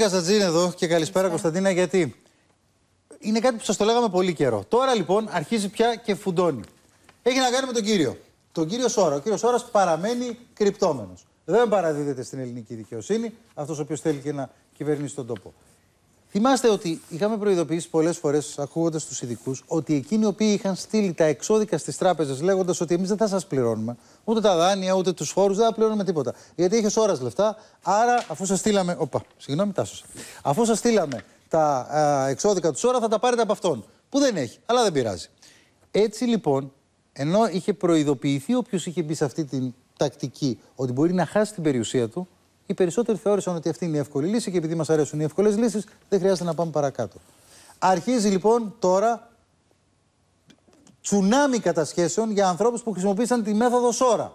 Καστατζή εδώ και καλησπέρα Κωνσταντίνα γιατί είναι κάτι που σας το λέγαμε πολύ καιρό. Τώρα λοιπόν αρχίζει πια και φουντώνει. Έχει να κάνει με τον κύριο. Τον κύριο Σόρα. Ο κύριος Σόρα παραμένει κρυπτόμενος. Δεν παραδίδεται στην ελληνική δικαιοσύνη αυτός ο οποίος θέλει και να κυβερνήσει τον τόπο. Θυμάστε ότι είχαμε προειδοποιήσει πολλές φορές, ακούγοντας τους ειδικούς, ότι εκείνοι οι οποίοι είχαν στείλει τα εξώδικα στις τράπεζες λέγοντας ότι εμείς δεν θα σας πληρώνουμε ούτε τα δάνεια, ούτε τους φόρους, δεν θα πληρώνουμε τίποτα. Γιατί είχες ώρα λεφτά. Άρα, αφού σας στείλαμε. Οπα, συγγνώμη, τάσος. Αφού σας στείλαμε τα εξώδικα τους ώρα, θα τα πάρετε από αυτόν. Που δεν έχει, αλλά δεν πειράζει. Έτσι λοιπόν, ενώ είχε προειδοποιηθεί όποιος είχε μπει σε αυτή την τακτική ότι μπορεί να χάσει την περιουσία του, οι περισσότεροι θεώρησαν ότι αυτή είναι η εύκολη λύση και επειδή μας αρέσουν οι εύκολες λύσεις, δεν χρειάζεται να πάμε παρακάτω. Αρχίζει λοιπόν τώρα τσουνάμι κατασχέσεων για ανθρώπους που χρησιμοποίησαν τη μέθοδο Σόρα.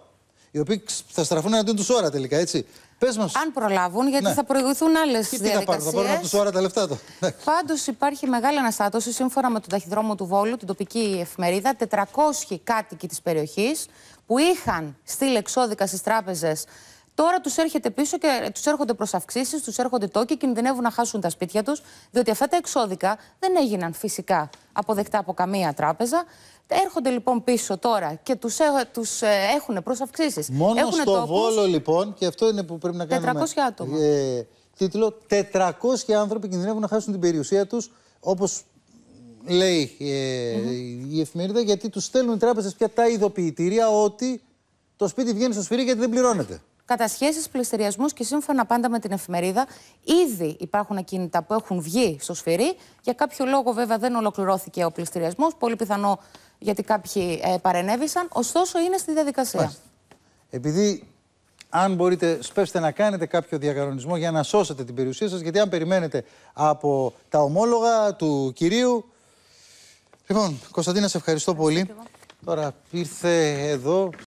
Οι οποίοι θα στραφούν εναντίον του Σόρα τελικά, έτσι. Πες μας. Αν προλάβουν, γιατί ναι. θα προηγηθούν άλλες διαδικασίε. Τι θα πάρουν από του ώρα τα λεφτά του. Ναι. Πάντως υπάρχει μεγάλη αναστάτωση σύμφωνα με τον ταχυδρόμο του Βόλου, την τοπική εφημερίδα. 400 κάτοικοι της περιοχής που είχαν στείλει εξώδικα στις τράπεζες Τώρα τους έρχεται πίσω και τους έρχονται προς αυξήσεις, τους έρχονται τόκοι, κινδυνεύουν να χάσουν τα σπίτια τους, διότι αυτά τα εξώδικα δεν έγιναν φυσικά αποδεκτά από καμία τράπεζα. Έρχονται λοιπόν πίσω τώρα και τους τους ε, ε, έχουν προς αυξήσεις. Μόνο στο Βόλο λοιπόν, και αυτό είναι που πρέπει να κάνουμε. 400 άτομα. Ε, τίτλο 400 άνθρωποι κινδυνεύουν να χάσουν την περιουσία τους, όπως λέει η εφημερίδα, γιατί τους στέλνουν οι τράπεζες πια τα ειδοποιητήρια ότι το σπίτι βγαίνει στο σφυρί γιατί δεν πληρώνεται κατασχέσεις, πληστηριασμούς και σύμφωνα πάντα με την εφημερίδα, ήδη υπάρχουν ακίνητα που έχουν βγει στο σφυρί. Για κάποιο λόγο, βέβαια, δεν ολοκληρώθηκε ο πληστηριασμός. Πολύ πιθανό γιατί κάποιοι ε, παρενέβησαν. Ωστόσο, είναι στη διαδικασία. Επειδή, αν μπορείτε, σπεύστε να κάνετε κάποιο διαγωνισμό για να σώσετε την περιουσία σας, γιατί αν περιμένετε από τα ομόλογα του κυρίου. Λοιπόν, Κωνσταντίνα, σε ευχαριστώ πολύ. Τώρα ήρθε εδώ